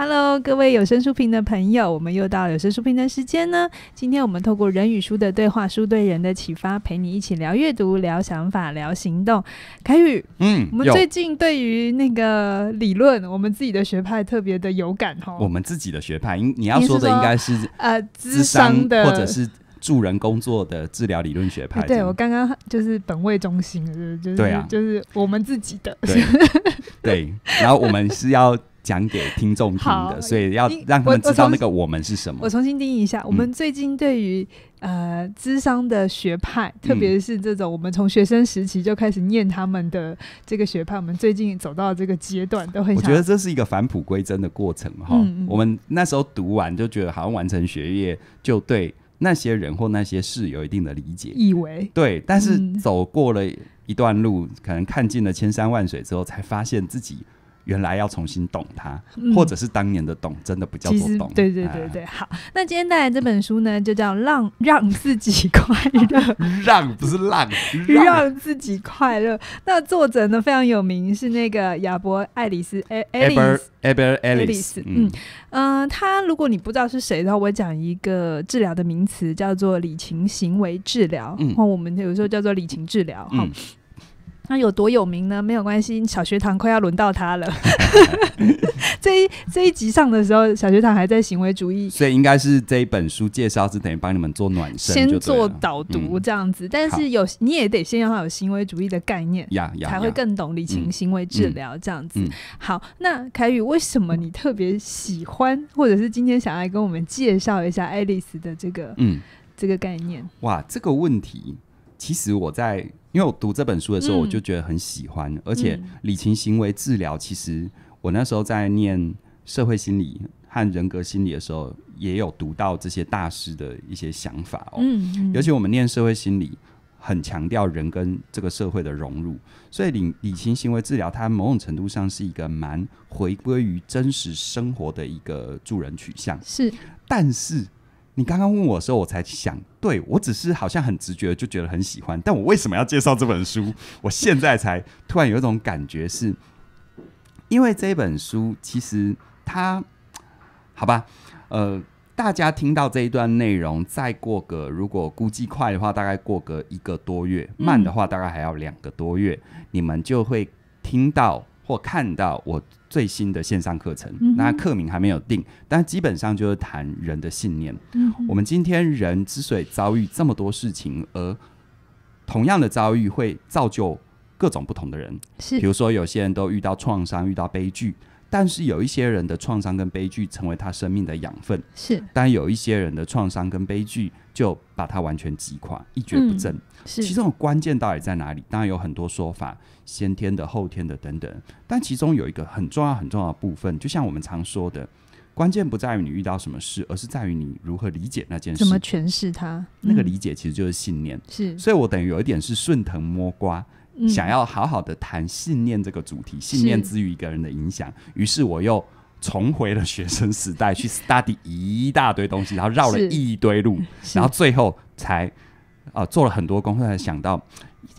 Hello，各位有声书评的朋友，我们又到有声书评的时间呢。今天我们透过人与书的对话，书对人的启发，陪你一起聊阅读、聊想法、聊行动。凯宇，嗯，我们最近对于那个理论，我们自己的学派特别的有感哦。我们自己的学派，你要说的应该是呃，智商的或者是。助人工作的治疗理论学派，对我刚刚就是本位中心，就是对啊，就是我们自己的对。然后我们是要讲给听众听的，所以要让他们知道那个我们是什么。我重新定义一下，我们最近对于呃智商的学派，特别是这种我们从学生时期就开始念他们的这个学派，我们最近走到这个阶段，都很我觉得这是一个返璞归真的过程哈。我们那时候读完就觉得好像完成学业就对。那些人或那些事有一定的理解，以为对，但是走过了一段路，可能看尽了千山万水之后，才发现自己。原来要重新懂它，或者是当年的懂真的不叫做懂。对对对对，好，那今天带来这本书呢，就叫《让让自己快乐》。让不是浪，让自己快乐。那作者呢非常有名，是那个亚伯爱丽丝，爱 b 丽丝，亚 l 爱丽丝。嗯嗯，他如果你不知道是谁的话，我讲一个治疗的名词叫做理情行为治疗，然或我们有时候叫做理情治疗。好。那有多有名呢？没有关系，小学堂快要轮到他了。这一这一集上的时候，小学堂还在行为主义，所以应该是这一本书介绍是等于帮你们做暖身，先做导读这样子。但是有你也得先让他有行为主义的概念，才会更懂理情行为治疗这样子。好，那凯宇，为什么你特别喜欢，或者是今天想要跟我们介绍一下爱丽丝的这个嗯这个概念？哇，这个问题。其实我在因为我读这本书的时候，我就觉得很喜欢，而且理情行为治疗，其实我那时候在念社会心理和人格心理的时候，也有读到这些大师的一些想法哦。嗯，尤其我们念社会心理，很强调人跟这个社会的融入，所以理理情行为治疗，它某种程度上是一个蛮回归于真实生活的一个助人取向。是，但是。你刚刚问我的时候，我才想，对我只是好像很直觉就觉得很喜欢，但我为什么要介绍这本书？我现在才突然有一种感觉，是因为这本书其实它，好吧，呃，大家听到这一段内容，再过个如果估计快的话，大概过个一个多月，慢的话大概还要两个多月，你们就会听到。或看到我最新的线上课程，那课名还没有定，但基本上就是谈人的信念。我们今天人之所以遭遇这么多事情，而同样的遭遇会造就各种不同的人，是比如说有些人都遇到创伤，遇到悲剧。但是有一些人的创伤跟悲剧成为他生命的养分，是；但有一些人的创伤跟悲剧就把他完全击垮，一蹶不振。是，其中的关键到底在哪里？当然有很多说法，先天的、后天的等等。但其中有一个很重要、很重要的部分，就像我们常说的，关键不在于你遇到什么事，而是在于你如何理解那件事，怎么诠释它。那个理解其实就是信念。是，所以我等于有一点是顺藤摸瓜。想要好好的谈信念这个主题，信念之于一个人的影响。于是我又重回了学生时代，去 study 一大堆东西，然后绕了一堆路，然后最后才呃做了很多功课，才想到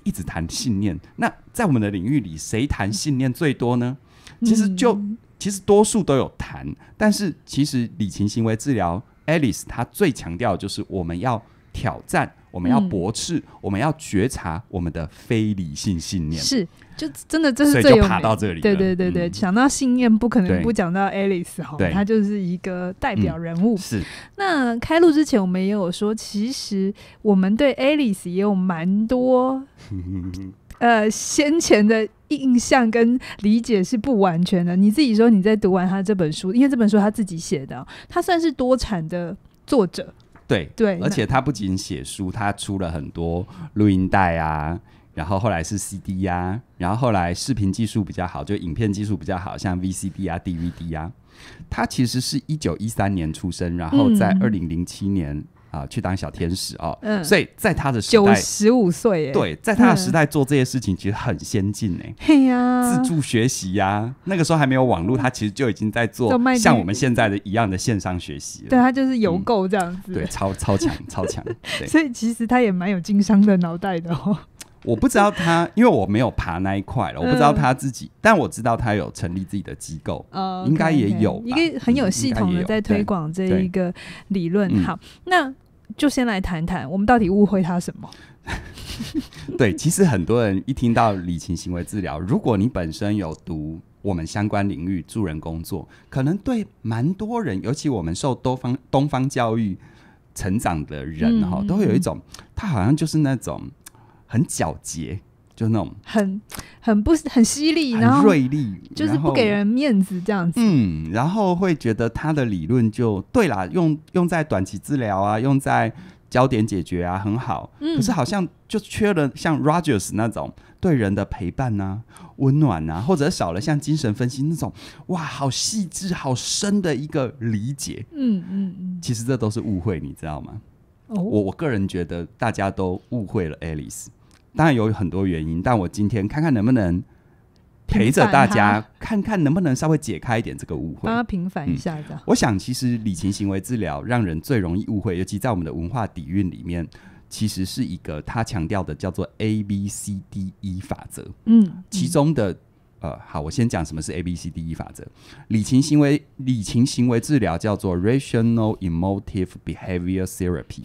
一直谈信念。那在我们的领域里，谁谈信念最多呢？其实就其实多数都有谈，但是其实理情行为治疗 Alice 他最强调就是我们要挑战。我们要驳斥，我们要觉察我们的非理性信念。是，就真的这是最有爬到这里。对对对对，到信念，不可能不讲到 Alice 哈，她就是一个代表人物。是。那开录之前，我们也有说，其实我们对 Alice 也有蛮多 呃先前的印象跟理解是不完全的。你自己说，你在读完他这本书，因为这本书他自己写的，他算是多产的作者。对对，而且他不仅写书，他出了很多录音带啊，然后后来是 CD 呀，然后后来视频技术比较好，就影片技术比较好像 VCD 啊、DVD 啊。他其实是一九一三年出生，然后在二零零七年。啊，去当小天使哦，所以在他的时代九十五岁，对，在他的时代做这些事情其实很先进哎，嘿呀，自助学习呀，那个时候还没有网络，他其实就已经在做像我们现在的一样的线上学习了，对他就是邮购这样子，对，超超强超强，所以其实他也蛮有经商的脑袋的哦。我不知道他，因为我没有爬那一块了。我不知道他自己，但我知道他有成立自己的机构，应该也有一个很有系统的在推广这一个理论。好，那就先来谈谈，我们到底误会他什么？对，其实很多人一听到理情行为治疗，如果你本身有读我们相关领域助人工作，可能对蛮多人，尤其我们受东方东方教育成长的人哈，都会有一种他好像就是那种。很皎洁，就那种很很不很犀利，然后锐利，就是不给人面子这样子。嗯，然后会觉得他的理论就对啦，用用在短期治疗啊，用在焦点解决啊，很好。嗯，可是好像就缺了像 Rogers 那种对人的陪伴呐，温暖呐，或者少了像精神分析那种哇，好细致、好深的一个理解。嗯嗯嗯，其实这都是误会，你知道吗？我我个人觉得大家都误会了 Alice。当然有很多原因，但我今天看看能不能陪着大家，看看能不能稍微解开一点这个误会，帮他平反一下。我想其实理情行为治疗让人最容易误会，尤其在我们的文化底蕴里面，其实是一个他强调的叫做 A B C D E 法则，嗯，其中的。呃，好，我先讲什么是 A B C D E 法则。理情行为理情行为治疗叫做 Rational Emotive Behavior Therapy。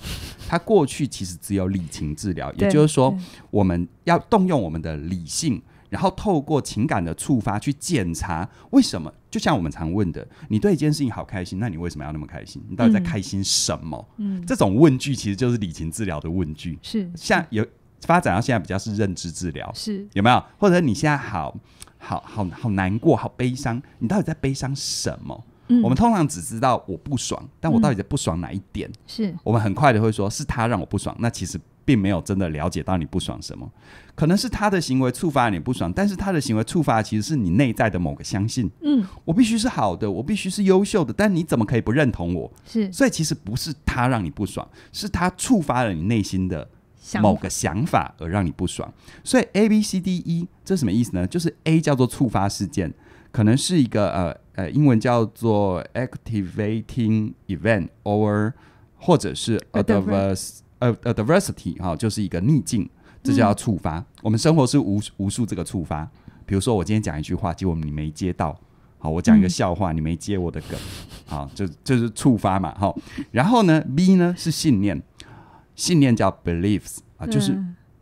它过去其实只有理情治疗，也就是说我们要动用我们的理性，然后透过情感的触发去检查为什么。就像我们常问的，你对一件事情好开心，那你为什么要那么开心？你到底在开心什么？嗯，这种问句其实就是理情治疗的问句。是，像有发展到现在比较是认知治疗，是有没有？或者你现在好？好好好难过，好悲伤。你到底在悲伤什么？嗯，我们通常只知道我不爽，但我到底在不爽哪一点？是我们很快的会说，是他让我不爽。那其实并没有真的了解到你不爽什么。可能是他的行为触发了你不爽，但是他的行为触发的其实是你内在的某个相信。嗯，我必须是好的，我必须是优秀的。但你怎么可以不认同我？是，所以其实不是他让你不爽，是他触发了你内心的。某个想法而让你不爽，所以 A B C D E 这什么意思呢？就是 A 叫做触发事件，可能是一个呃呃英文叫做 activating event or 或者是 adverse adversity 哈，就是一个逆境，这叫触发。我们生活是无无数这个触发，比如说我今天讲一句话，结果你没接到，好，我讲一个笑话，你没接我的梗，好，这这是触发嘛，哈。然后呢，B 呢是信念。信念叫 beliefs 啊，就是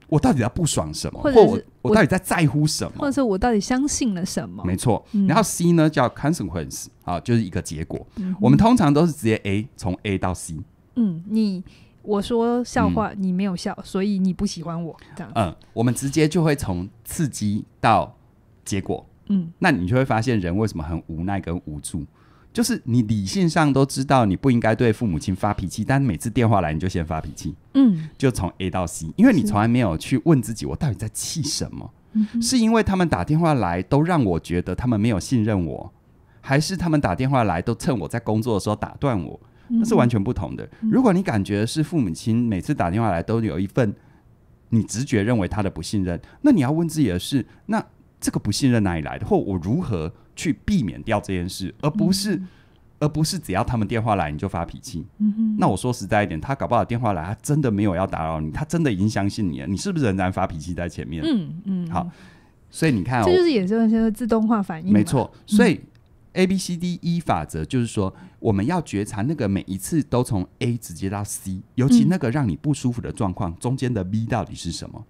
我到底在不爽什么，或者我我到底在在乎什么，或者我到底相信了什么？没错，然后 C 呢叫 consequence 啊，就是一个结果。我们通常都是直接 A 从 A 到 C。嗯，你我说笑话，你没有笑，所以你不喜欢我这样。嗯，我们直接就会从刺激到结果。嗯，那你就会发现人为什么很无奈跟无助。就是你理性上都知道你不应该对父母亲发脾气，但每次电话来你就先发脾气，嗯，就从 A 到 C，因为你从来没有去问自己我到底在气什么，是因为他们打电话来都让我觉得他们没有信任我，还是他们打电话来都趁我在工作的时候打断我，那是完全不同的。如果你感觉是父母亲每次打电话来都有一份你直觉认为他的不信任，那你要问自己的是，那这个不信任哪里来的，或我如何？去避免掉这件事，而不是而不是只要他们电话来你就发脾气。嗯哼，那我说实在一点，他搞不好电话来，他真的没有要打扰你，他真的已经相信你了，你是不是仍然发脾气在前面？嗯嗯，好，所以你看，这就是衍生一自动化反应，没错。所以 A B C D E 法则就是说，我们要觉察那个每一次都从 A 直接到 C，尤其那个让你不舒服的状况中间的 B 到底是什么，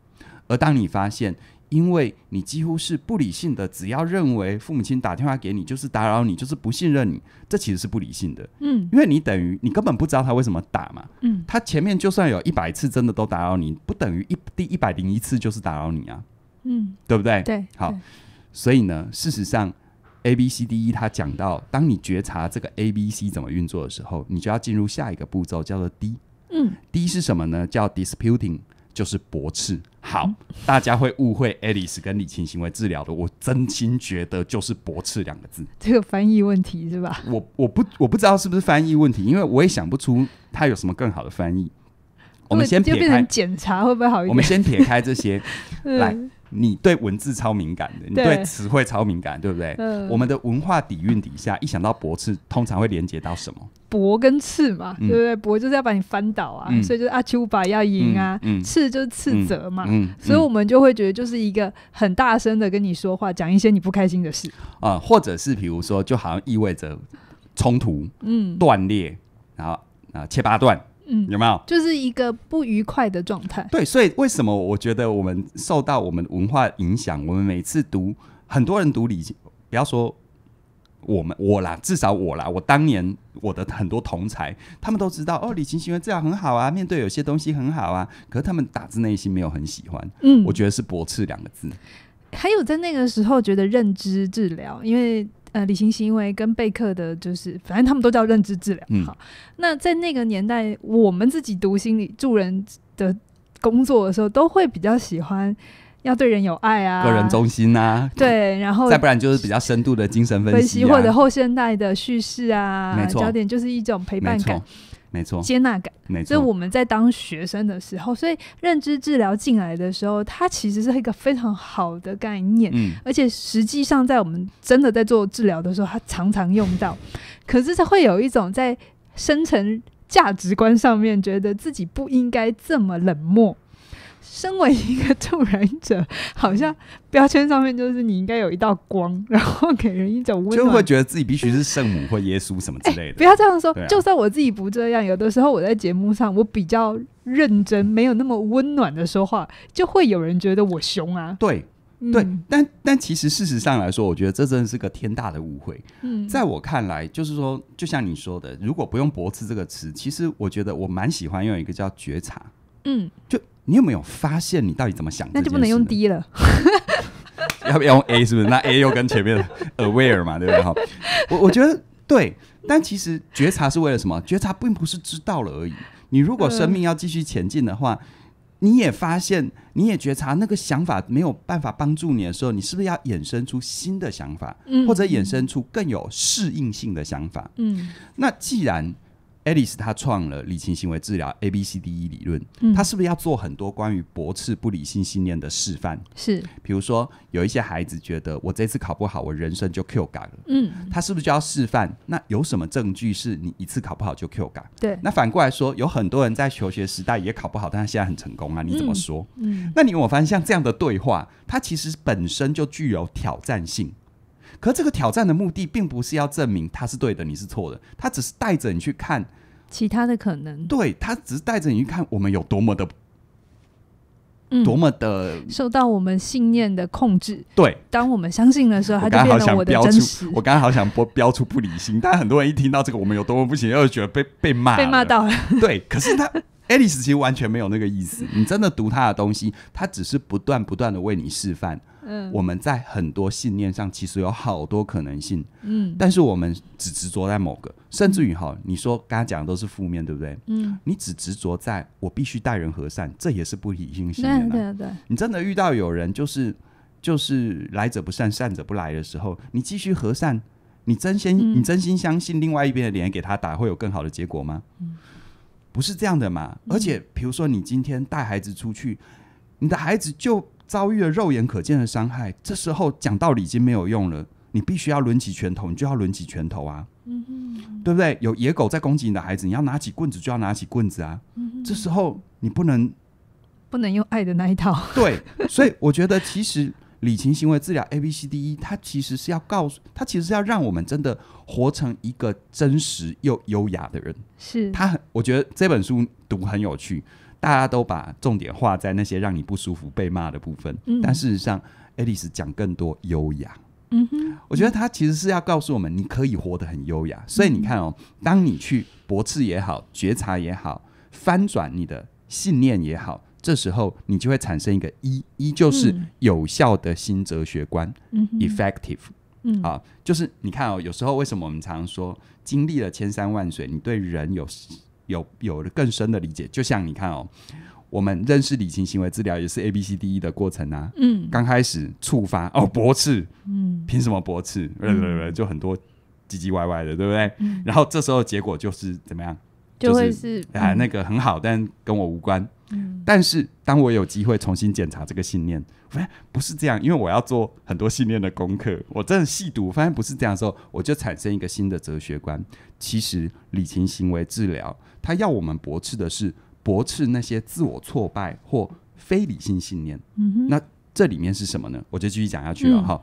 而当你发现。因为你几乎是不理性的，只要认为父母亲打电话给你就是打扰你，就是不信任你，这其实是不理性的。嗯，因为你等于你根本不知道他为什么打嘛。嗯，他前面就算有一百次真的都打扰你，不等于一第一百零一次就是打扰你啊。嗯，对不对？对。好，所以呢，事实上 A B C D E 他讲到，当你觉察这个 A B C 怎么运作的时候，你就要进入下一个步骤叫做 D。嗯，D 是什么呢？叫 disputing。就是驳斥，好，大家会误会 Alice 跟李晴行为治疗的。我真心觉得就是驳斥两个字，这个翻译问题是吧？我我不我不知道是不是翻译问题，因为我也想不出它有什么更好的翻译。我们先撇开检查会不会好一点？我们先撇开这些 来。你对文字超敏感的，你对词汇超敏感，对不对？嗯。我们的文化底蕴底下，一想到驳斥，通常会连接到什么？驳跟斥嘛，对不对？驳就是要把你翻倒啊，所以就是阿丘巴要赢啊，斥就是斥责嘛，所以我们就会觉得就是一个很大声的跟你说话，讲一些你不开心的事啊，或者是比如说，就好像意味着冲突、嗯，断裂，然后啊，切八段。嗯，有没有就是一个不愉快的状态？对，所以为什么我觉得我们受到我们文化影响，我们每次读很多人读李不要说我们我啦，至少我啦，我当年我的很多同才，他们都知道哦，李晴行为这样很好啊，面对有些东西很好啊，可是他们打自内心没有很喜欢。嗯，我觉得是驳斥两个字。还有在那个时候觉得认知治疗，因为。呃，理性行为跟贝克的，就是反正他们都叫认知治疗。好，那在那个年代，我们自己读心理助人的工作的时候，都会比较喜欢要对人有爱啊，个人中心呐，对，然后再不然就是比较深度的精神分析或者后现代的叙事啊，焦点就是一种陪伴感。没错，接纳感。没错，所以我们在当学生的时候，所以认知治疗进来的时候，它其实是一个非常好的概念。嗯，而且实际上在我们真的在做治疗的时候，它常常用到。可是它会有一种在深层价值观上面，觉得自己不应该这么冷漠。身为一个助燃者，好像标签上面就是你应该有一道光，然后给人一种温暖，就会觉得自己必须是圣母或耶稣什么之类的。不要这样说，就算我自己不这样，有的时候我在节目上我比较认真，没有那么温暖的说话，就会有人觉得我凶啊。对对，但但其实事实上来说，我觉得这真的是个天大的误会。嗯，在我看来，就是说，就像你说的，如果不用“驳斥”这个词，其实我觉得我蛮喜欢用一个叫“觉察”。嗯，就。你有没有发现你到底怎么想？那就不能用 D 了，要不要用 A？是不是？那 A 又跟前面 aware 嘛，对不对？哈，我我觉得对，但其实觉察是为了什么？觉察并不是知道了而已。你如果生命要继续前进的话，你也发现，你也觉察那个想法没有办法帮助你的时候，你是不是要衍生出新的想法，或者衍生出更有适应性的想法？嗯，那既然 Alice 他创了理性行为治疗 A B C D E 理论，他是不是要做很多关于驳斥不理性信念的示范？是，比如说有一些孩子觉得我这次考不好，我人生就 Q 改了。嗯，他是不是就要示范？那有什么证据是你一次考不好就 Q 改？对。那反过来说，有很多人在求学时代也考不好，但他现在很成功啊，你怎么说？嗯。那你我发现像这样的对话，它其实本身就具有挑战性。可这个挑战的目的，并不是要证明他是对的，你是错的。他只是带着你去看其他的可能。对他只是带着你去看我们有多么的，多么的受到我们信念的控制。对，当我们相信的时候，他就变成我的真实。我刚好想标标出不理性，但很多人一听到这个，我们有多么不行，又觉得被被骂，被骂到了。对，可是他。爱丽丝其实完全没有那个意思。你真的读他的东西，他只是不断不断的为你示范。嗯，我们在很多信念上其实有好多可能性。嗯，但是我们只执着在某个，甚至于哈，你说刚刚讲的都是负面，对不对？嗯，你只执着在我必须待人和善，这也是不理性信念。对对对，你真的遇到有人就是就是来者不善，善者不来的时候，你继续和善，你真心你真心相信另外一边的脸给他打会有更好的结果吗？嗯。不是这样的嘛！而且，比如说，你今天带孩子出去，你的孩子就遭遇了肉眼可见的伤害，这时候讲道理已经没有用了，你必须要抡起拳头，你就要抡起拳头啊！嗯对不对？有野狗在攻击你的孩子，你要拿起棍子就要拿起棍子啊！这时候你不能，不能用爱的那一套。对，所以我觉得其实。理情行为治疗 A B C D E，它其实是要告诉它其实是要让我们真的活成一个真实又优雅的人。是，他我觉得这本书读很有趣，大家都把重点画在那些让你不舒服、被骂的部分。嗯，但事实上，i 丽丝讲更多优雅。嗯哼，我觉得他其实是要告诉我们，你可以活得很优雅。所以你看哦，当你去驳斥也好，觉察也好，翻转你的信念也好。这时候你就会产生一个依一就是有效的新哲学观，effective，啊，就是你看哦，有时候为什么我们常说经历了千山万水，你对人有有有了更深的理解？就像你看哦，我们认识理性行为治疗也是 A B C D E 的过程啊，嗯，刚开始触发哦驳斥，嗯，凭什么驳斥？就很多唧唧歪歪的，对不对？然后这时候结果就是怎么样？就是啊，那个很好，但跟我无关。但是，当我有机会重新检查这个信念，发现不是这样，因为我要做很多信念的功课，我真的细读发现不是这样的时候，我就产生一个新的哲学观。其实，理情行为治疗，它要我们驳斥的是驳斥那些自我挫败或非理性信念。嗯那这里面是什么呢？我就继续讲下去了哈。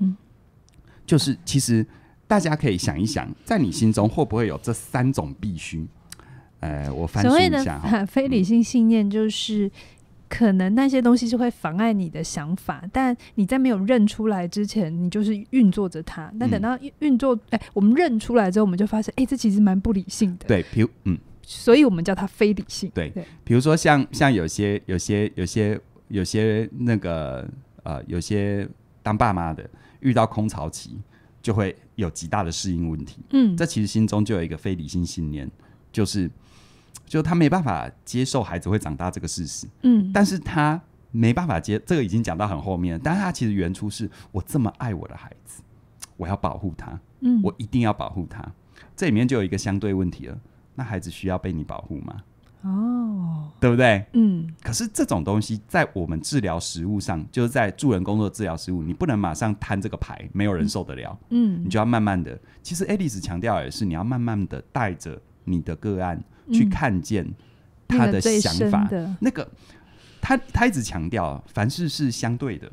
就是，其实大家可以想一想，在你心中会不会有这三种必须？哎，我分所谓呢，非理性信念就是可能那些东西是会妨碍你的想法，但你在没有认出来之前，你就是运作着它。但等到运作，哎，我们认出来之后，我们就发现，哎，这其实蛮不理性的。对，比如嗯，所以我们叫它非理性。对，比如说像像有些有些有些有些那个呃，有些当爸妈的遇到空巢期，就会有极大的适应问题。嗯，这其实心中就有一个非理性信念，就是。就他没办法接受孩子会长大这个事实，嗯，但是他没办法接，这个已经讲到很后面了。但是他其实原初是我这么爱我的孩子，我要保护他，嗯，我一定要保护他。这里面就有一个相对问题了，那孩子需要被你保护吗？哦，对不对？嗯。可是这种东西在我们治疗食物上，就是在助人工作治疗食物，你不能马上摊这个牌，没有人受得了。嗯，你就要慢慢的。其实 Alice 强调也是，你要慢慢的带着。你的个案去看见他的想法，那个他他一直强调，凡事是相对的，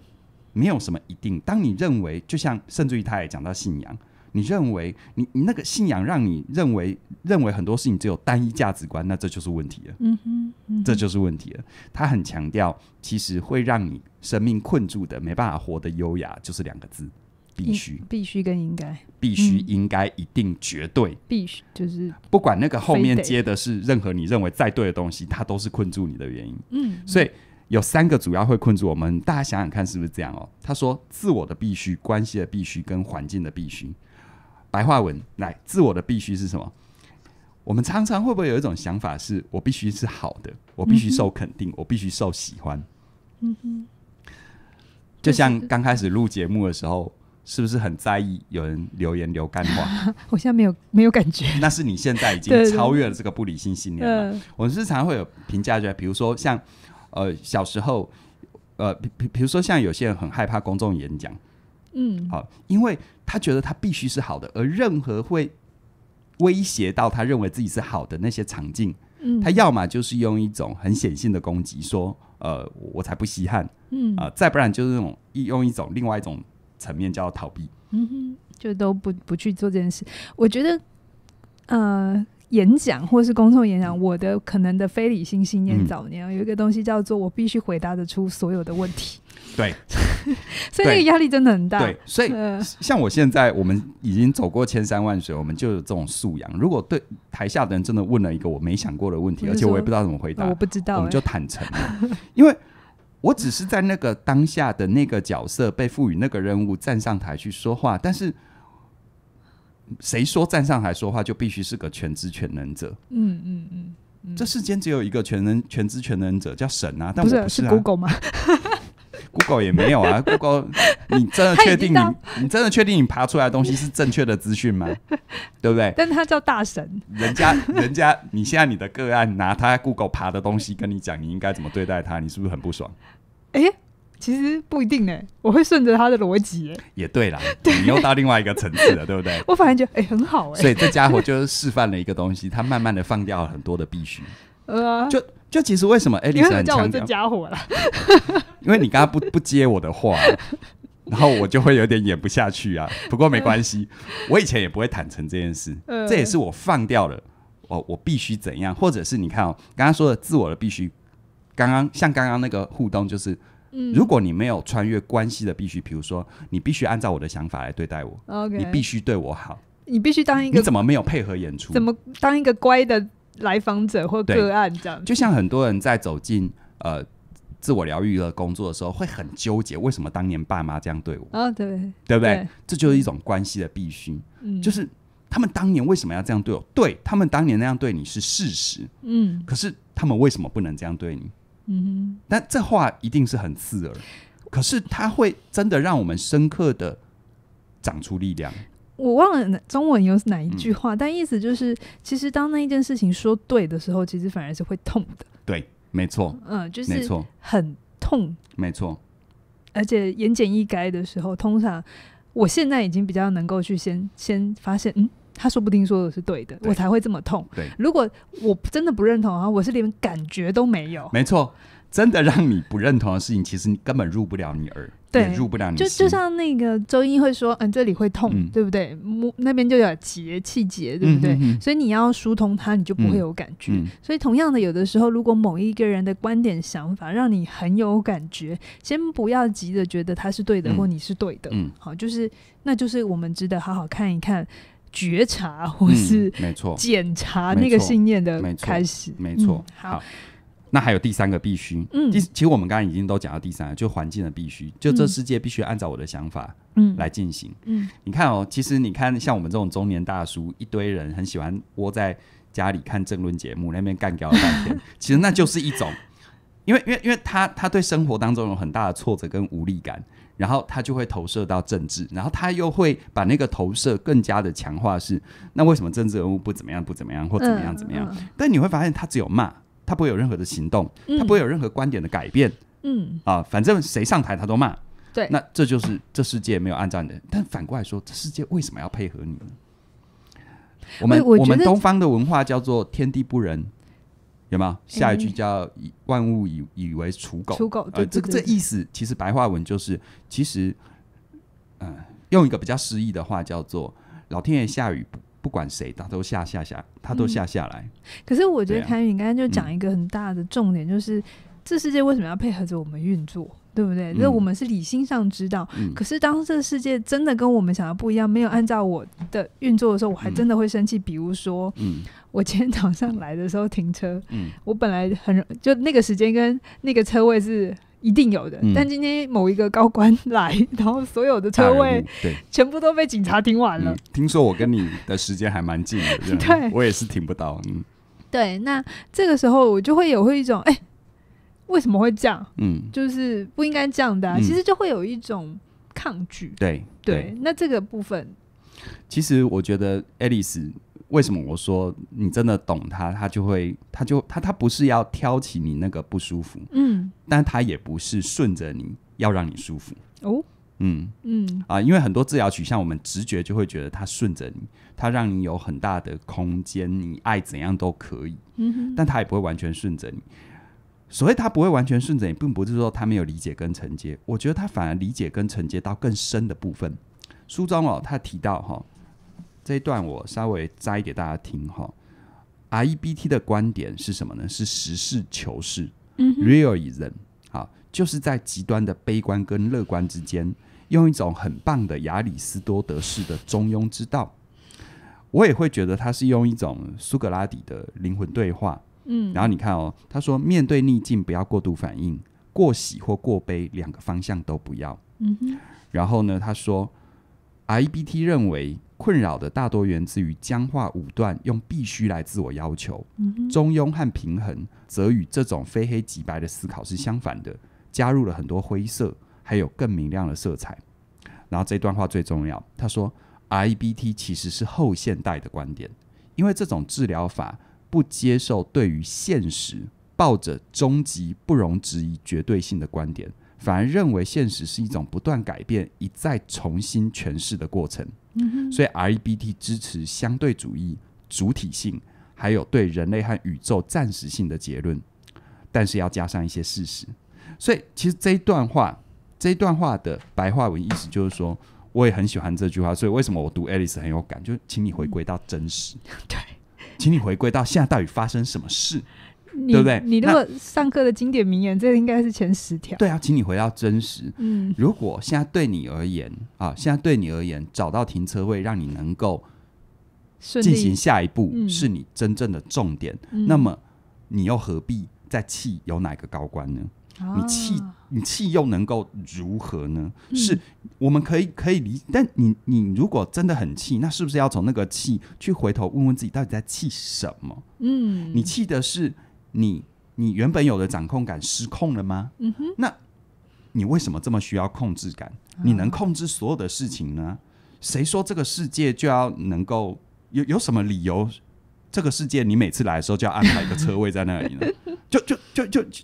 没有什么一定。当你认为，就像甚至于他也讲到信仰，你认为你你那个信仰让你认为认为很多事情只有单一价值观，那这就是问题了。嗯哼，这就是问题了。他很强调，其实会让你生命困住的，没办法活得优雅，就是两个字。必须、必须跟应该、必须、应该、一定、绝对、必须，就是不管那个后面接的是任何你认为在对的东西，它都是困住你的原因。嗯，所以有三个主要会困住我们，大家想想看是不是这样哦？他说：自我的必须、关系的必须跟环境的必须。白话文来自我的必须是什么？我们常常会不会有一种想法是：我必须是好的，我必须受肯定，我必须受喜欢？嗯哼，就像刚开始录节目的时候。是不是很在意有人留言留干话？我现在没有没有感觉。那是你现在已经超越了这个不理性信念了。我日常会有评价，就比如说像呃小时候，呃比比如说像有些人很害怕公众演讲，嗯，好，因为他觉得他必须是好的，而任何会威胁到他认为自己是好的那些场景，嗯，他要么就是用一种很显性的攻击，说呃我才不稀罕，嗯啊，再不然就是那种用一种另外一种。层面叫逃避，嗯哼，就都不不去做这件事。我觉得，呃，演讲或是公众演讲，我的可能的非理性信念早年有一个东西叫做我必须回答得出所有的问题。对，所以那个压力真的很大。对，所以像我现在，我们已经走过千山万水，我们就有这种素养。如果对台下的人真的问了一个我没想过的问题，而且我也不知道怎么回答，我不知道，我们就坦诚，因为。我只是在那个当下的那个角色被赋予那个任务，站上台去说话。但是，谁说站上台说话就必须是个全知全能者？嗯嗯嗯，这世间只有一个全能全知全能者，叫神啊！不是是 Google 吗？Google 也没有啊，Google，你真的确定你你真的确定你爬出来的东西是正确的资讯吗？对不对？但他叫大神，人家人家，你现在你的个案拿他 Google 爬的东西跟你讲，你应该怎么对待他？你是不是很不爽？哎，其实不一定哎，我会顺着他的逻辑也对啦，你又到另外一个层次了，对不对？我反而觉得哎，很好哎，所以这家伙就示范了一个东西，他慢慢的放掉了很多的必须，呃，就就其实为什么艾丽丝强这家伙了？因为你刚刚不不接我的话，然后我就会有点演不下去啊。不过没关系，我以前也不会坦诚这件事，这也是我放掉了哦，我必须怎样，或者是你看哦，刚刚说的自我的必须。刚刚像刚刚那个互动，就是如果你没有穿越关系的必须，比如说你必须按照我的想法来对待我，你必须对我好，你必须当一个你怎么没有配合演出？怎么当一个乖的来访者或个案这样？就像很多人在走进呃自我疗愈的工作的时候，会很纠结，为什么当年爸妈这样对我？啊，对，对不对？这就是一种关系的必须，嗯、就是他们当年为什么要这样对我？对他们当年那样对你是事实，嗯，可是他们为什么不能这样对你？嗯，但这话一定是很刺耳，可是它会真的让我们深刻的长出力量。我忘了中文有哪一句话，但意思就是，其实当那一件事情说对的时候，其实反而是会痛的。对，没错。嗯，就是没错，很痛，没错。而且言简意赅的时候，通常我现在已经比较能够去先先发现，嗯。他说不定说的是对的，我才会这么痛。对，如果我真的不认同啊，我是连感觉都没有。没错，真的让你不认同的事情，其实你根本入不了你耳，对，入不了你就就像那个周英会说，嗯，这里会痛，对不对？那边就有结气结，对不对？所以你要疏通它，你就不会有感觉。所以同样的，有的时候，如果某一个人的观点、想法让你很有感觉，先不要急着觉得他是对的，或你是对的。嗯，好，就是那就是我们值得好好看一看。觉察或是检查那个信念的开始，没错。好，那还有第三个必须。嗯，其实我们刚刚已经都讲到第三个，就环境的必须，就这世界必须按照我的想法，嗯，来进行。嗯，你看哦，其实你看，像我们这种中年大叔，一堆人很喜欢窝在家里看政论节目，那边干掉半天。其实那就是一种，因为因为因为他他对生活当中有很大的挫折跟无力感。然后他就会投射到政治，然后他又会把那个投射更加的强化。是那为什么政治人物不怎么样不怎么样或怎么样怎么样？但你会发现他只有骂，他不会有任何的行动，他不会有任何观点的改变。嗯啊，反正谁上台他都骂。对，那这就是这世界没有按照你的。但反过来说，这世界为什么要配合你呢？我们我们东方的文化叫做天地不仁。有吗？下一句叫以万物以以为刍狗？刍狗，呃，这个这意思其实白话文就是，其实，嗯，用一个比较诗意的话叫做老天爷下雨不不管谁，它都下下下，它都下下来。可是我觉得凯宇，你刚刚就讲一个很大的重点，就是这世界为什么要配合着我们运作？对不对？那我们是理性上知道，可是当这个世界真的跟我们想的不一样，没有按照我的运作的时候，我还真的会生气。比如说，嗯、我今天早上来的时候停车，嗯、我本来很就那个时间跟那个车位是一定有的，但今天某一个高官来，然后所有的车位对全部都被警察停完了。听说我跟你的时间还蛮近的，对，我也是停不到。嗯，对，那这个时候我就会有会一种哎。为什么会这样？嗯，就是不应该这样的啊。其实就会有一种抗拒。对对，那这个部分，其实我觉得，Alice，为什么我说你真的懂他，他就会，他就他他不是要挑起你那个不舒服，嗯，但他也不是顺着你要让你舒服哦，嗯嗯啊，因为很多治疗取向，我们直觉就会觉得他顺着你，他让你有很大的空间，你爱怎样都可以，嗯哼，但他也不会完全顺着你。所以他不会完全顺着你，并不是说他没有理解跟承接，我觉得他反而理解跟承接到更深的部分。书中哦，他提到哈这一段，我稍微摘给大家听哈。I E B T 的观点是什么呢？是实事求是，realism 啊，就是在极端的悲观跟乐观之间，用一种很棒的亚里斯多德式的中庸之道。我也会觉得他是用一种苏格拉底的灵魂对话。嗯，然后你看哦，他说面对逆境不要过度反应，过喜或过悲两个方向都不要。嗯哼。然后呢，他说，I B T 认为困扰的大多源自于僵化、武断，用必须来自我要求。嗯哼。中庸和平衡，则与这种非黑即白的思考是相反的，加入了很多灰色，还有更明亮的色彩。然后这段话最重要，他说，I B T 其实是后现代的观点，因为这种治疗法。不接受对于现实抱着终极不容置疑绝对性的观点，反而认为现实是一种不断改变、一再重新诠释的过程。嗯所以 REBT 支持相对主义、主体性，还有对人类和宇宙暂时性的结论，但是要加上一些事实。所以其实这一段话，这一段话的白话文意思就是说，我也很喜欢这句话。所以为什么我读 Alice 很有感？就请你回归到真实。对。请你回归到现在，到底发生什么事，对不对？你那果上课的经典名言，这应该是前十条。对啊，请你回到真实。嗯，如果现在对你而言啊，现在对你而言，找到停车位让你能够进行下一步是你真正的重点，那么你又何必再气有哪个高官呢？你气，你气又能够如何呢？是，我们可以可以理，但你你如果真的很气，那是不是要从那个气去回头问问自己，到底在气什么？嗯，你气的是你你原本有的掌控感失控了吗？嗯哼，那你为什么这么需要控制感？你能控制所有的事情呢？谁说这个世界就要能够有有什么理由？这个世界，你每次来的时候就要安排一个车位在那里呢，就就就就就，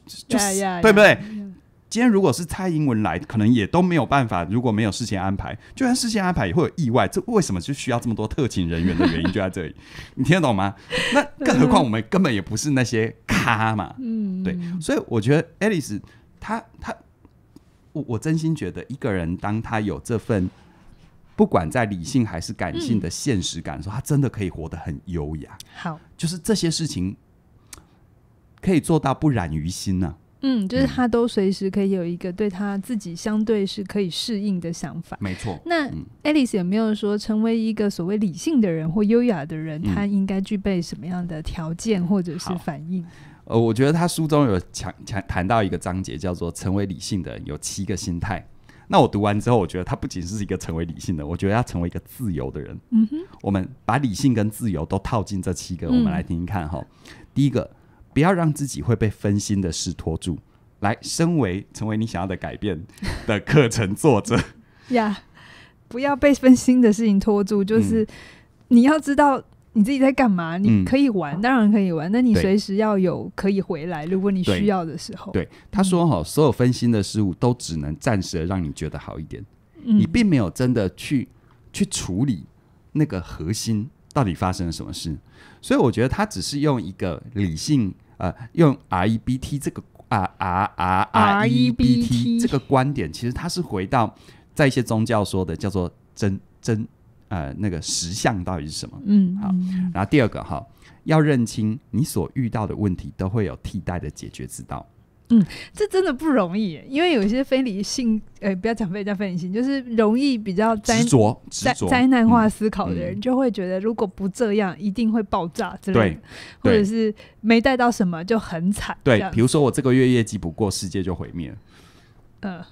对不对？今天如果是蔡英文来，可能也都没有办法。如果没有事先安排，就算事先安排，也会有意外。这为什么就需要这么多特勤人员的原因就在这里，你听得懂吗？那更何况我们根本也不是那些咖嘛，嗯，对。所以我觉得，Alice，我我真心觉得，一个人当他有这份。不管在理性还是感性的现实感受，他真的可以活得很优雅。好，就是这些事情可以做到不染于心呢。嗯，就是他都随时可以有一个对他自己相对是可以适应的想法。没错。那爱丽丝有没有说，成为一个所谓理性的人或优雅的人，他应该具备什么样的条件或者是反应？呃，我觉得他书中有强强谈到一个章节，叫做“成为理性的人”，有七个心态。那我读完之后，我觉得他不仅是一个成为理性的，我觉得要成为一个自由的人。嗯哼，我们把理性跟自由都套进这七个，我们来听听看哈。第一个，不要让自己会被分心的事拖住。来，身为成为你想要的改变的课程作者 呀，不要被分心的事情拖住，就是你要知道。你自己在干嘛？你可以玩，当然可以玩。那你随时要有可以回来，如果你需要的时候。对他说：“哈，所有分心的事物都只能暂时让你觉得好一点，你并没有真的去去处理那个核心到底发生了什么事。”所以我觉得他只是用一个理性，呃，用 R E B T 这个啊 R R R E B T 这个观点，其实他是回到在一些宗教说的叫做真真。呃，那个实相到底是什么？嗯，好。然后第二个哈，要认清你所遇到的问题都会有替代的解决之道。嗯，这真的不容易，因为有一些非理性，呃，不要讲非叫非理性，就是容易比较执着、执着、灾难化思考的人，就会觉得如果不这样，一定会爆炸之类，或者是没带到什么就很惨。对，比如说我这个月业绩不过，世界就毁灭。呃。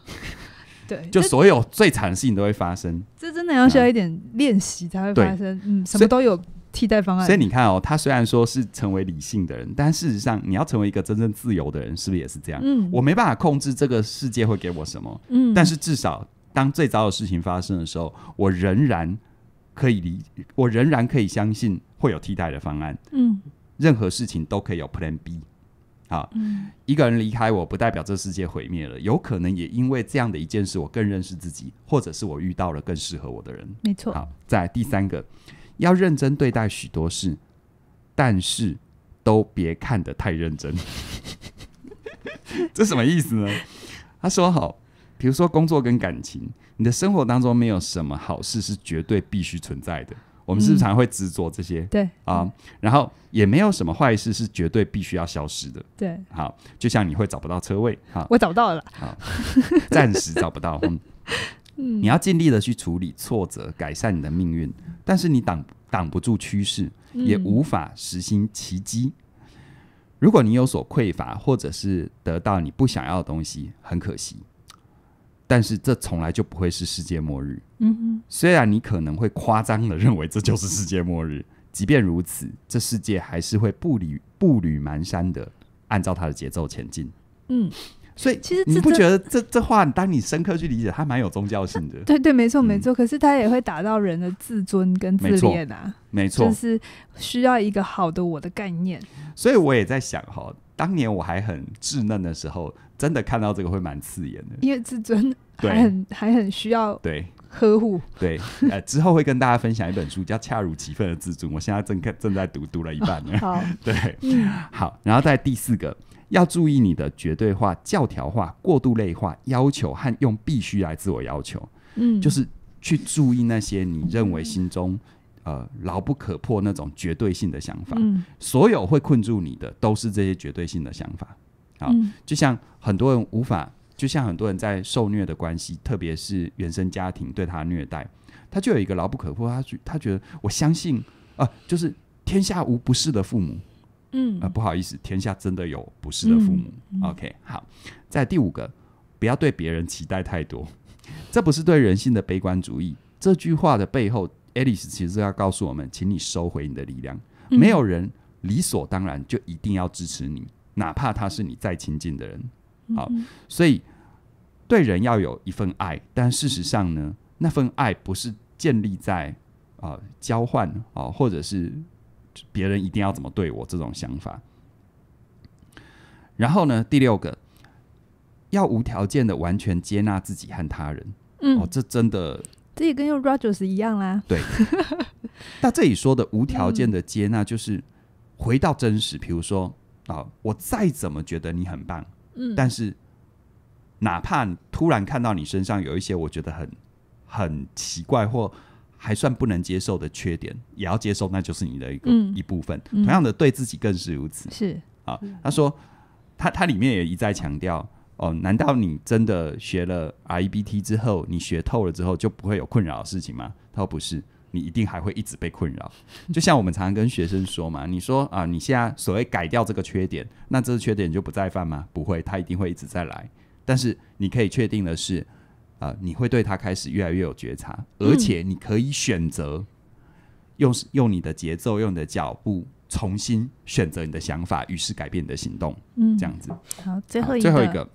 对，就所有最惨的事情都会发生，这真的要需要一点练习才会发生。嗯，什么都有替代方案。所以你看哦，他虽然说是成为理性的人，但事实上，你要成为一个真正自由的人，是不是也是这样？嗯，我没办法控制这个世界会给我什么，嗯，但是至少当最糟的事情发生的时候，我仍然可以理，我仍然可以相信会有替代的方案。嗯，任何事情都可以有 Plan B。啊，嗯，一个人离开我不代表这世界毁灭了，有可能也因为这样的一件事，我更认识自己，或者是我遇到了更适合我的人。没错。好，再来第三个，要认真对待许多事，但是都别看得太认真。这什么意思呢？他说好，比如说工作跟感情，你的生活当中没有什么好事是绝对必须存在的。我们是常会执着这些，对啊，然后也没有什么坏事是绝对必须要消失的，对。好，就像你会找不到车位，哈，我找到了，好，暂时找不到，嗯，你要尽力的去处理挫折，改善你的命运，但是你挡挡不住趋势，也无法实行奇迹。如果你有所匮乏，或者是得到你不想要的东西，很可惜。但是这从来就不会是世界末日。嗯哼，虽然你可能会夸张的认为这就是世界末日，即便如此，这世界还是会步履步履蹒跚的按照它的节奏前进。嗯，所以其实你不觉得这这话，当你深刻去理解，它蛮有宗教性的。对对，没错没错。可是它也会打到人的自尊跟自恋啊，没错，是需要一个好的我的概念。所以我也在想哈。当年我还很稚嫩的时候，真的看到这个会蛮刺眼的。因为自尊还很还很需要呵护。对，之后会跟大家分享一本书叫《恰如其分的自尊》，我现在正看正在读，读了一半呢。好，对，好。然后在第四个，要注意你的绝对化、教条化、过度类化、要求和用必须来自我要求。嗯，就是去注意那些你认为心中。呃，牢不可破那种绝对性的想法，所有会困住你的都是这些绝对性的想法。好，就像很多人无法，就像很多人在受虐的关系，特别是原生家庭对他虐待，他就有一个牢不可破，他觉他觉得我相信啊，就是天下无不是的父母。嗯，啊，不好意思，天下真的有不是的父母。OK，好，在第五个，不要对别人期待太多，这不是对人性的悲观主义。这句话的背后。爱丽丝其实是要告诉我们，请你收回你的力量。没有人理所当然就一定要支持你，哪怕他是你再亲近的人。好，所以对人要有一份爱，但事实上呢，那份爱不是建立在啊交换啊，或者是别人一定要怎么对我这种想法。然后呢，第六个，要无条件的完全接纳自己和他人。哦，这真的。这也跟用 Rogers 一样啦。对，那这里说的无条件的接纳，就是回到真实。比如说啊，我再怎么觉得你很棒，嗯，但是哪怕突然看到你身上有一些我觉得很很奇怪或还算不能接受的缺点，也要接受，那就是你的一个一部分。同样的，对自己更是如此。是啊，他说，他他里面也一再强调。哦，难道你真的学了 I E B T 之后，你学透了之后就不会有困扰的事情吗？他说不是，你一定还会一直被困扰。就像我们常常跟学生说嘛，你说啊，你现在所谓改掉这个缺点，那这个缺点就不再犯吗？不会，他一定会一直在来。但是你可以确定的是，呃，你会对他开始越来越有觉察，而且你可以选择用用你的节奏，用你的脚步，重新选择你的想法，于是改变你的行动。嗯，这样子。好，最后一个，最后一个。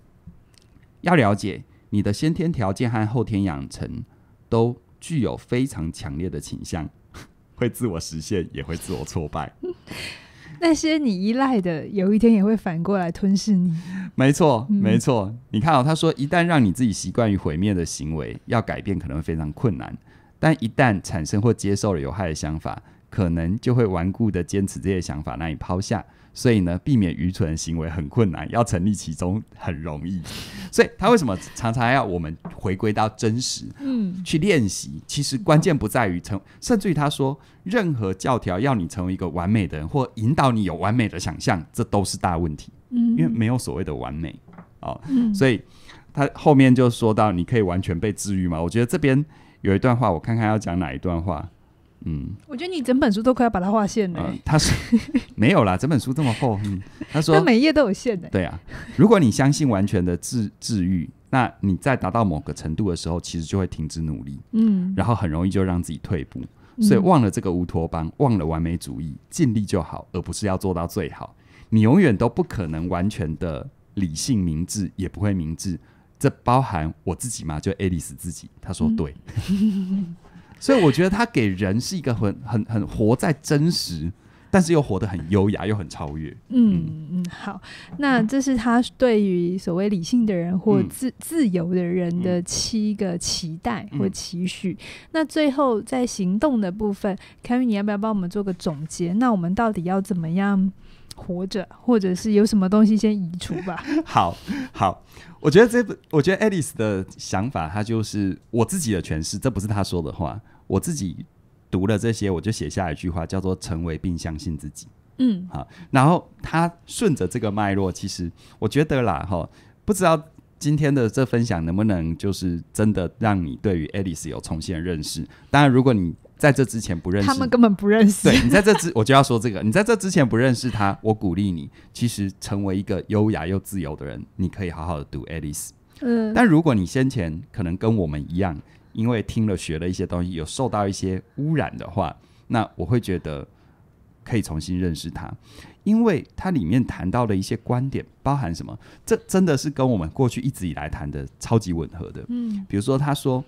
要了解你的先天条件和后天养成，都具有非常强烈的倾向，会自我实现，也会自我挫败。那些你依赖的，有一天也会反过来吞噬你。没错，没错。你看，哦，他说，一旦让你自己习惯于毁灭的行为，要改变可能非常困难。但一旦产生或接受了有害的想法，可能就会顽固的坚持这些想法，让你抛下。所以呢，避免愚蠢的行为很困难，要成立其中很容易。所以他为什么常常要我们回归到真实，嗯，去练习？其实关键不在于成，甚至于他说，任何教条要你成为一个完美的人，或引导你有完美的想象，这都是大问题。嗯，因为没有所谓的完美，哦，嗯，所以他后面就说到，你可以完全被治愈吗？我觉得这边有一段话，我看看要讲哪一段话。嗯，我觉得你整本书都快要把它划线了。他说没有啦，整本书这么厚。嗯，他说 每页都有线的。对啊，如果你相信完全的治治愈，那你在达到某个程度的时候，其实就会停止努力。嗯，然后很容易就让自己退步。所以忘了这个乌托邦，忘了完美主义，尽力就好，而不是要做到最好。你永远都不可能完全的理性明智，也不会明智。这包含我自己嘛？就爱丽丝自己，他说对。所以我觉得他给人是一个很很很活在真实，但是又活得很优雅又很超越。嗯嗯，好，那这是他对于所谓理性的人或自自由的人的七个期待或期许。那最后在行动的部分，凯米，你要不要帮我们做个总结？那我们到底要怎么样活着，或者是有什么东西先移除吧？好好，我觉得这，我觉得爱丽丝的想法，他就是我自己的诠释，这不是他说的话。我自己读了这些，我就写下一句话，叫做“成为并相信自己”。嗯，好。然后他顺着这个脉络，其实我觉得啦，哈，不知道今天的这分享能不能就是真的让你对于 Alice 有重新的认识。当然，如果你在这之前不认识，他们根本不认识。对你在这之，我就要说这个，你在这之前不认识他，我鼓励你，其实成为一个优雅又自由的人，你可以好好的读 Alice。嗯，但如果你先前可能跟我们一样。因为听了学了一些东西，有受到一些污染的话，那我会觉得可以重新认识他，因为它里面谈到的一些观点，包含什么，这真的是跟我们过去一直以来谈的超级吻合的。嗯，比如说他说，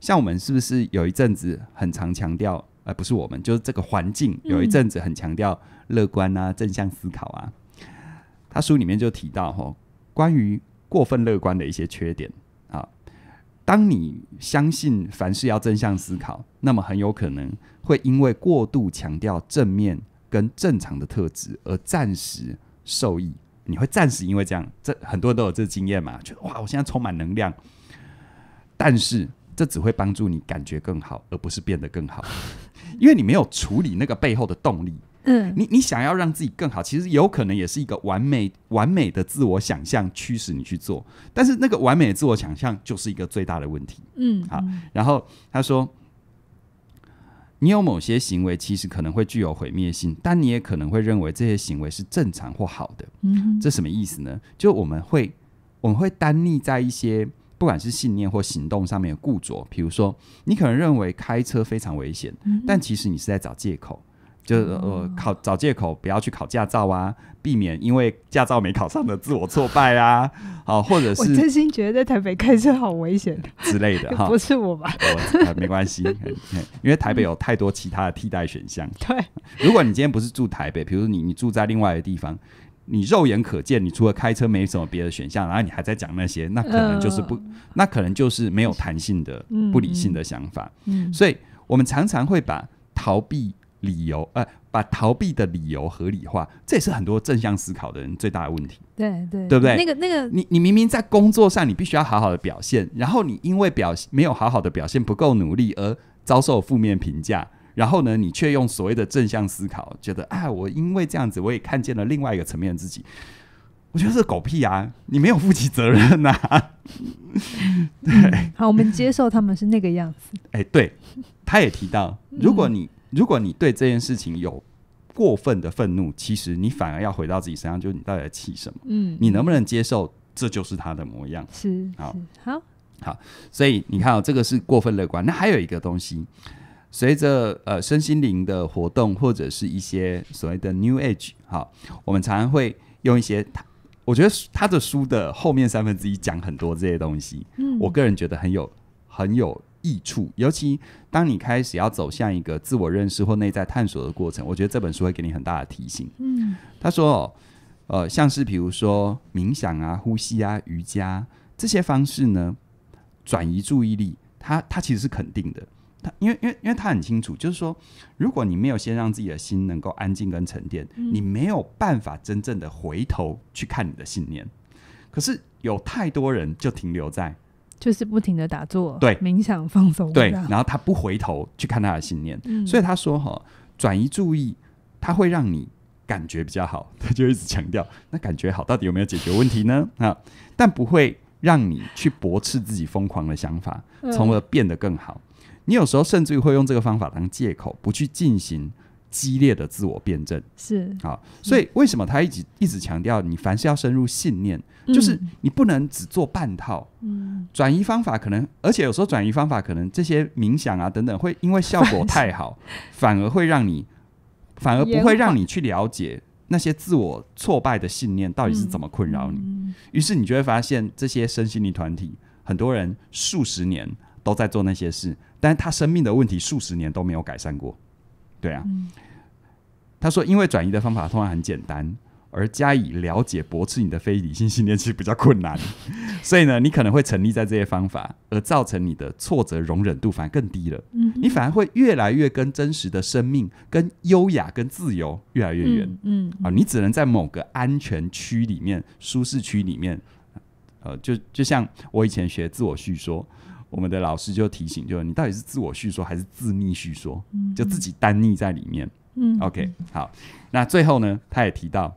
像我们是不是有一阵子很常强调，而不是我们，就是这个环境有一阵子很强调乐观啊、正向思考啊，他书里面就提到哈，关于过分乐观的一些缺点。当你相信凡事要正向思考，那么很有可能会因为过度强调正面跟正常的特质而暂时受益。你会暂时因为这样，这很多人都有这经验嘛，觉得哇，我现在充满能量。但是这只会帮助你感觉更好，而不是变得更好，因为你没有处理那个背后的动力。嗯，你你想要让自己更好，其实有可能也是一个完美完美的自我想象驱使你去做，但是那个完美的自我想象就是一个最大的问题。嗯，好。然后他说，你有某些行为其实可能会具有毁灭性，但你也可能会认为这些行为是正常或好的。嗯，这什么意思呢？就我们会我们会单立在一些不管是信念或行动上面的固着，比如说你可能认为开车非常危险，但其实你是在找借口。就是呃，考找借口不要去考驾照啊，避免因为驾照没考上的自我挫败啊，好，或者是真心觉得在台北开车好危险 之类的 哈，不是我吧？呃、没关系，因为台北有太多其他的替代选项。对，如果你今天不是住台北，比如你你住在另外一个地方，你肉眼可见，你除了开车没什么别的选项，然后你还在讲那些，那可能就是不，那可能就是没有弹性的、不理性的想法。嗯，所以我们常常会把逃避。理由，呃，把逃避的理由合理化，这也是很多正向思考的人最大的问题。对对，对不对？那个那个，你你明明在工作上，你必须要好好的表现，然后你因为表现没有好好的表现不够努力而遭受负面评价，然后呢，你却用所谓的正向思考，觉得啊，我因为这样子，我也看见了另外一个层面自己。我觉得是狗屁啊，你没有负起责任呐。对、好，我们接受他们是那个样子。哎，对，他也提到，如果你。如果你对这件事情有过分的愤怒，其实你反而要回到自己身上，就是你到底在气什么？嗯，你能不能接受这就是他的模样？是，好，好，好。所以你看啊，这个是过分乐观。那还有一个东西，随着呃身心灵的活动或者是一些所谓的 New Age，好，我们常常会用一些他，我觉得他的书的后面三分之一讲很多这些东西，嗯，我个人觉得很有，很有。益处，尤其当你开始要走向一个自我认识或内在探索的过程，我觉得这本书会给你很大的提醒。嗯，他说，呃，像是比如说冥想啊、呼吸啊、瑜伽这些方式呢，转移注意力，他他其实是肯定的。他因为因为因为他很清楚，就是说，如果你没有先让自己的心能够安静跟沉淀，你没有办法真正的回头去看你的信念。可是有太多人就停留在。就是不停的打坐、冥想、放松。对，然后他不回头去看他的信念，所以他说：“哈，转移注意，他会让你感觉比较好。”他就一直强调，那感觉好到底有没有解决问题呢？啊，但不会让你去驳斥自己疯狂的想法，从而变得更好。你有时候甚至于会用这个方法当借口，不去进行。激烈的自我辩证是啊，所以为什么他一直一直强调你凡事要深入信念，就是你不能只做半套。转移方法可能，而且有时候转移方法可能这些冥想啊等等，会因为效果太好，反而会让你，反而不会让你去了解那些自我挫败的信念到底是怎么困扰你。于是你就会发现，这些身心力团体，很多人数十年都在做那些事，但是他生命的问题数十年都没有改善过。对啊。他说：“因为转移的方法通常很简单，而加以了解驳斥你的非理性信念其实比较困难，所以呢，你可能会成立在这些方法，而造成你的挫折容忍度反而更低了。嗯，你反而会越来越跟真实的生命、跟优雅、跟自由越来越远。嗯，啊，你只能在某个安全区里面、舒适区里面，呃，就就像我以前学自我叙说，我们的老师就提醒，就是你到底是自我叙说还是自逆叙说？就自己单逆在里面。”嗯，OK，好，那最后呢，他也提到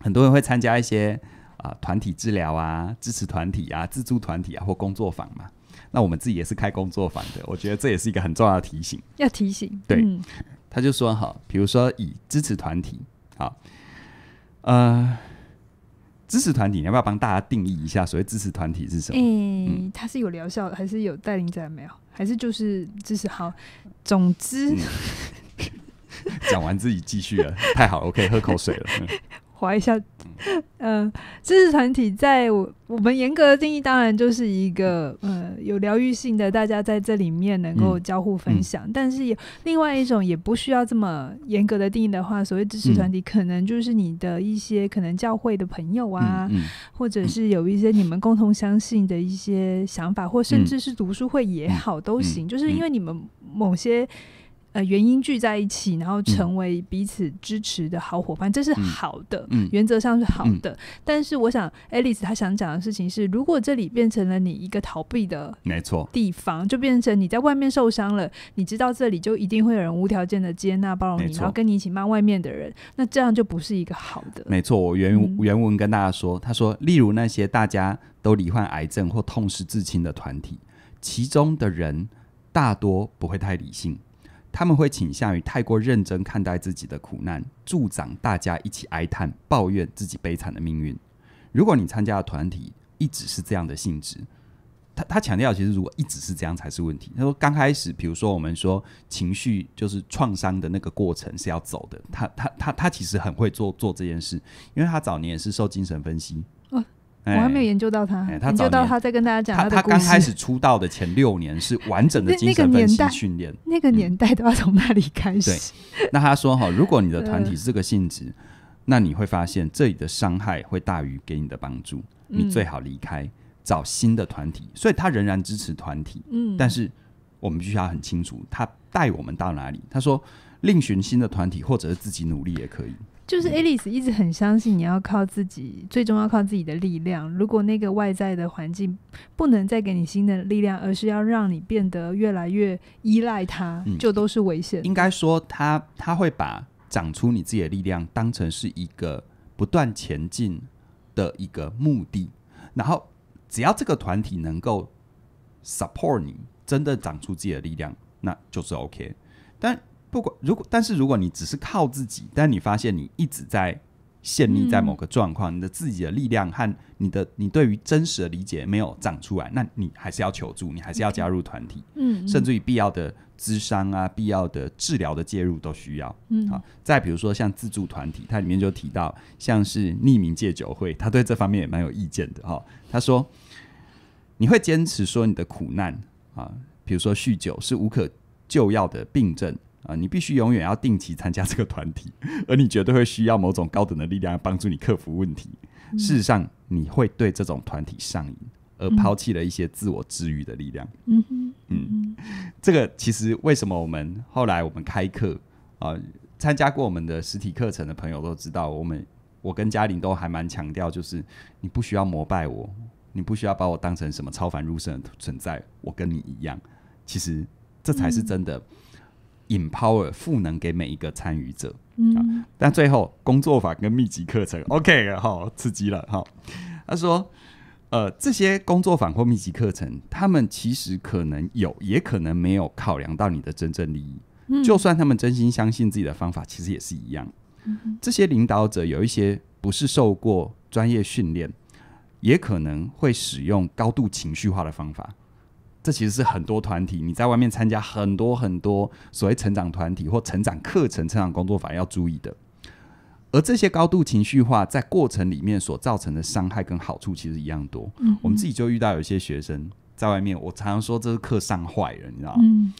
很多人会参加一些啊团体治疗啊、支持团体啊、自助团体啊或工作坊嘛。那我们自己也是开工作坊的，我觉得这也是一个很重要的提醒。要提醒，对。他就说，哈，比如说以支持团体，好，呃，支持团体，你要不要帮大家定义一下所谓支持团体是什么？嗯，它是有疗效的，还是有带领者没有？还是就是支持好？总之。讲完自己继续了，太好了，我可以喝口水了。划一下，嗯，知识团体在我我们严格的定义当然就是一个呃有疗愈性的，大家在这里面能够交互分享。但是也另外一种也不需要这么严格的定义的话，所谓知识团体可能就是你的一些可能教会的朋友啊，或者是有一些你们共同相信的一些想法，或甚至是读书会也好都行。就是因为你们某些。呃，原因聚在一起，然后成为彼此支持的好伙伴，这是好的，原则上是好的。但是，我想，Alice 她想讲的事情是，如果这里变成了你一个逃避的，没错，地方就变成你在外面受伤了，你知道这里就一定会有人无条件的接纳包容你，然后跟你一起骂外面的人，那这样就不是一个好的。没错，我原原文跟大家说，他说，例如那些大家都罹患癌症或痛失至亲的团体，其中的人大多不会太理性。他们会倾向于太过认真看待自己的苦难，助长大家一起哀叹、抱怨自己悲惨的命运。如果你参加的团体一直是这样的性质，他他强调，其实如果一直是这样才是问题。他说，刚开始，比如说我们说情绪就是创伤的那个过程是要走的。他他他他其实很会做做这件事，因为他早年也是受精神分析。我还没有研究到他，他研究到他在跟大家讲他他刚开始出道的前六年是完整的精神分析训练，那个年代都要从那里开始。对，那他说哈，如果你的团体是这个性质，那你会发现这里的伤害会大于给你的帮助，你最好离开，找新的团体。所以他仍然支持团体，嗯，但是我们必须要很清楚他带我们到哪里。他说，另寻新的团体，或者是自己努力也可以。就是 Alice 一直很相信，你要靠自己，最终要靠自己的力量。如果那个外在的环境不能再给你新的力量，而是要让你变得越来越依赖它，就都是危险。应该说，他他会把长出你自己的力量当成是一个不断前进的一个目的。然后，只要这个团体能够 support 你，真的长出自己的力量，那就是 OK。但不管如果，但是如果你只是靠自己，但你发现你一直在陷溺在某个状况，你的自己的力量和你的你对于真实的理解没有长出来，那你还是要求助，你还是要加入团体，嗯，甚至于必要的智商啊，必要的治疗的介入都需要，嗯，好，再比如说像自助团体，它里面就提到像是匿名戒酒会，他对这方面也蛮有意见的哈，他说你会坚持说你的苦难啊，比如说酗酒是无可救药的病症。啊，你必须永远要定期参加这个团体，而你绝对会需要某种高等的力量帮助你克服问题。事实上，你会对这种团体上瘾，而抛弃了一些自我治愈的力量。嗯哼，嗯，这个其实为什么我们后来我们开课啊，参加过我们的实体课程的朋友都知道，我们我跟嘉玲都还蛮强调，就是你不需要膜拜我，你不需要把我当成什么超凡入圣的存在，我跟你一样，其实这才是真的。Empower 赋能给每一个参与者，嗯，但最后工作法跟密集课程，OK，好刺激了，哈。他说，呃，这些工作坊或密集课程，他们其实可能有，也可能没有考量到你的真正利益。嗯，就算他们真心相信自己的方法，其实也是一样。嗯，这些领导者有一些不是受过专业训练，也可能会使用高度情绪化的方法。这其实是很多团体，你在外面参加很多很多所谓成长团体或成长课程、成长工作法要注意的。而这些高度情绪化在过程里面所造成的伤害跟好处其实一样多。嗯，我们自己就遇到有些学生在外面，我常常说这是课上坏人，你知道吗？嗯，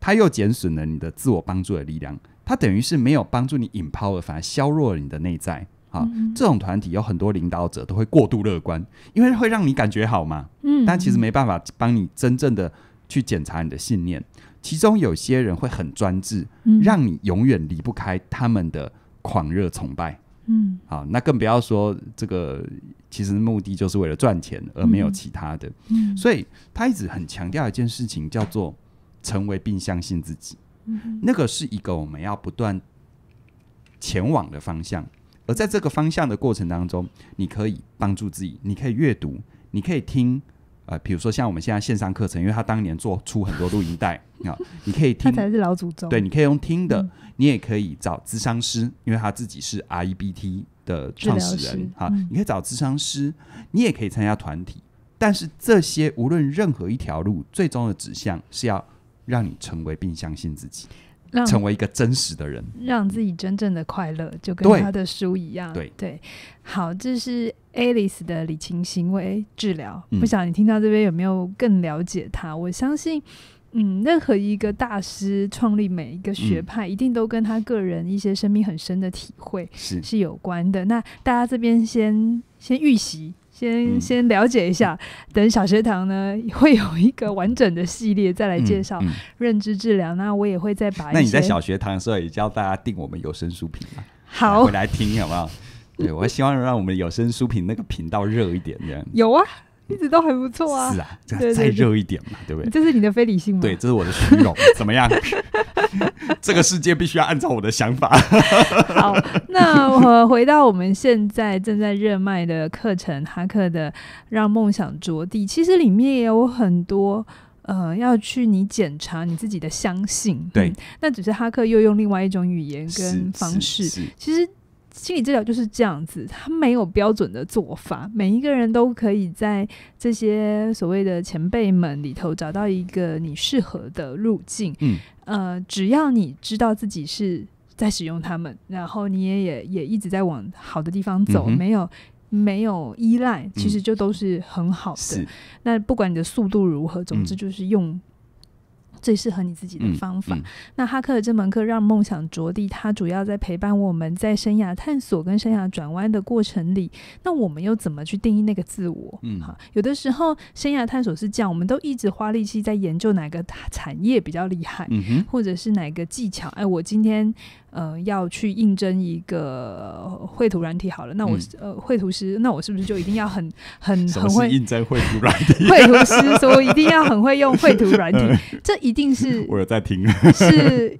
他又减损了你的自我帮助的力量，他等于是没有帮助你引爆，反而削弱了你的内在。好，这种团体有很多领导者都会过度乐观，因为会让你感觉好嘛。嗯，但其实没办法帮你真正的去检查你的信念。其中有些人会很专制，让你永远离不开他们的狂热崇拜。嗯，好，那更不要说这个，其实目的就是为了赚钱而没有其他的。嗯，所以他一直很强调一件事情，叫做成为并相信自己。嗯，那个是一个我们要不断前往的方向。而在这个方向的过程当中，你可以帮助自己，你可以阅读，你可以听，呃，比如说像我们现在线上课程，因为他当年做出很多录音带 啊，你可以听，他才是老祖宗，对，你可以用听的，你也可以找智商师，因为他自己是 R E B T 的创始人，哈，你可以找智商师，你也可以参加团体，但是这些无论任何一条路，最终的指向是要让你成为并相信自己。成为一个真实的人，让自己真正的快乐，就跟他的书一样。对对，好，这是 Alice 的理情行为治疗。不晓得你听到这边有没有更了解他？我相信，嗯，任何一个大师创立每一个学派，一定都跟他个人一些生命很深的体会是是有关的。那大家这边先先预习。先先了解一下，等小学堂呢 会有一个完整的系列再来介绍认知治疗。那我也会再把那你在小学堂的时候也教大家订我们有声书品嘛，好，回来听好不好？对 我希望让我们有声书品那个频道热一点的，有啊。一直都很不错啊，是啊，再再热一点嘛，对不对？这是你的非理性吗？对，这是我的虚荣，怎么样？这个世界必须要按照我的想法。好，那我回到我们现在正在热卖的课程，哈克的《让梦想着地》，其实里面也有很多呃，要去你检查你自己的相信。对，那只是哈克又用另外一种语言跟方式，其实。心理治疗就是这样子，它没有标准的做法，每一个人都可以在这些所谓的前辈们里头找到一个你适合的路径。嗯，呃，只要你知道自己是在使用他们，然后你也也也一直在往好的地方走，没有没有依赖，其实就都是很好的。那不管你的速度如何，总之就是用。最适合你自己的方法。那哈克的这门课让梦想着地，它主要在陪伴我们在生涯探索跟生涯转弯的过程里。那我们又怎么去定义那个自我？嗯，哈，有的时候生涯探索是这样，我们都一直花力气在研究哪个产业比较厉害，或者是哪个技巧。哎，我今天呃要去应征一个绘图软体，好了，那我呃绘图师，那我是不是就一定要很很很会应征绘图软体？绘图师，所以一定要很会用绘图软体。这一一定是 我有在听，是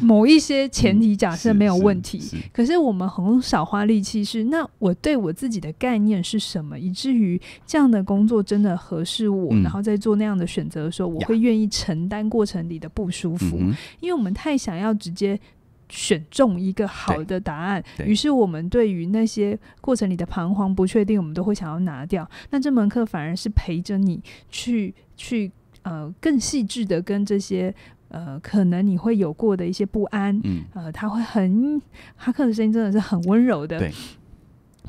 某一些前提假设没有问题。可是我们很少花力气，是那我对我自己的概念是什么？以至于这样的工作真的合适我，然后在做那样的选择的时候，我会愿意承担过程里的不舒服，因为我们太想要直接选中一个好的答案。于是我们对于那些过程里的彷徨、不确定，我们都会想要拿掉。那这门课反而是陪着你去去。呃，更细致的跟这些呃，可能你会有过的一些不安，嗯，呃，他会很，哈克的声音真的是很温柔的。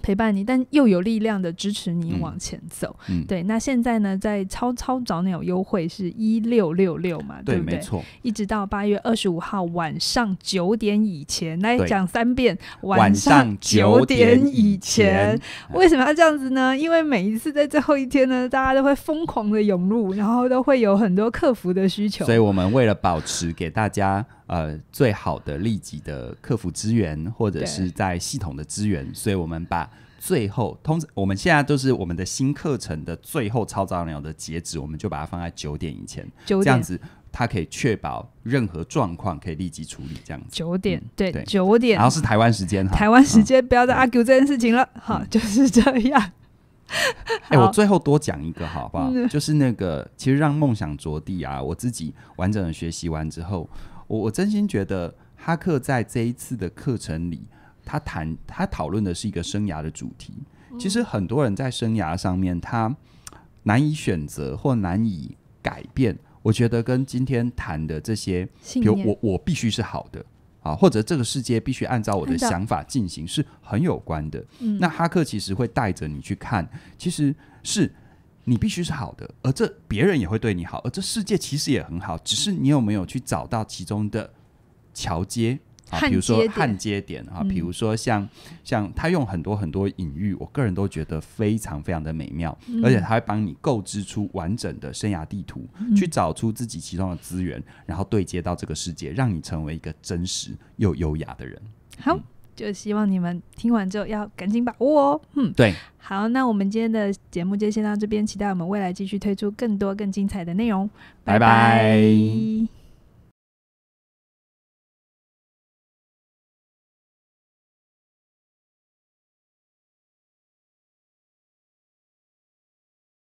陪伴你，但又有力量的支持你往前走。对，那现在呢，在超超早鸟优惠是一六六六嘛，对不对？没错，一直到八月二十五号晚上九点以前，来讲三遍。晚上九点以前，为什么要这样子呢？因为每一次在最后一天呢，大家都会疯狂的涌入，然后都会有很多客服的需求。所以我们为了保持给大家。呃，最好的立即的客服资源，或者是在系统的资源，所以我们把最后通，我们现在都是我们的新课程的最后超早鸟的截止，我们就把它放在九点以前，这样子它可以确保任何状况可以立即处理。这样子，九点对九点，然后是台湾时间，台湾时间不要再 argue 这件事情了。好，就是这样。哎，我最后多讲一个好不好？就是那个，其实让梦想着地啊，我自己完整的学习完之后。我我真心觉得，哈克在这一次的课程里，他谈他讨论的是一个生涯的主题。其实很多人在生涯上面，他难以选择或难以改变。我觉得跟今天谈的这些，比如我我必须是好的啊，或者这个世界必须按照我的想法进行，是很有关的。那哈克其实会带着你去看，其实是。你必须是好的，而这别人也会对你好，而这世界其实也很好，只是你有没有去找到其中的桥接啊？比如说焊接点啊，比如说像像他用很多很多隐喻，我个人都觉得非常非常的美妙，而且他会帮你构织出完整的生涯地图，去找出自己其中的资源，然后对接到这个世界，让你成为一个真实又优雅的人。好。就希望你们听完之后要赶紧把握哦，嗯，对，好，那我们今天的节目就先到这边，期待我们未来继续推出更多更精彩的内容，拜拜。